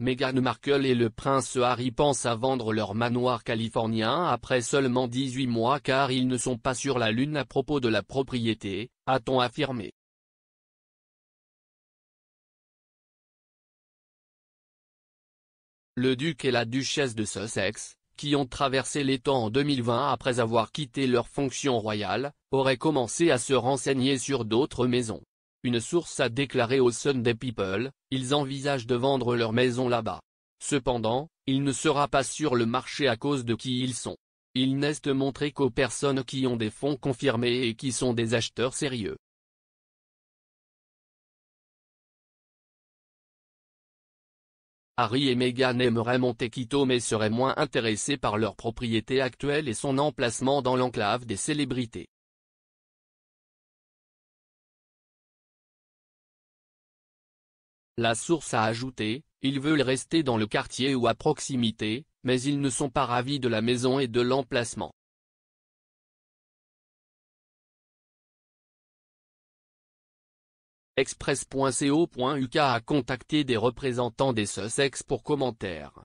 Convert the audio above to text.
Meghan Markle et le prince Harry pensent à vendre leur manoir californien après seulement 18 mois car ils ne sont pas sur la lune à propos de la propriété, a-t-on affirmé. Le duc et la duchesse de Sussex, qui ont traversé l'étang en 2020 après avoir quitté leur fonction royale, auraient commencé à se renseigner sur d'autres maisons. Une source a déclaré au Sunday People, ils envisagent de vendre leur maison là-bas. Cependant, il ne sera pas sur le marché à cause de qui ils sont. Ils n'est montré qu'aux personnes qui ont des fonds confirmés et qui sont des acheteurs sérieux. Harry et Meghan aimeraient quito mais seraient moins intéressés par leur propriété actuelle et son emplacement dans l'enclave des célébrités. La source a ajouté, ils veulent rester dans le quartier ou à proximité, mais ils ne sont pas ravis de la maison et de l'emplacement. Express.co.uk a contacté des représentants des Sussex pour commentaires.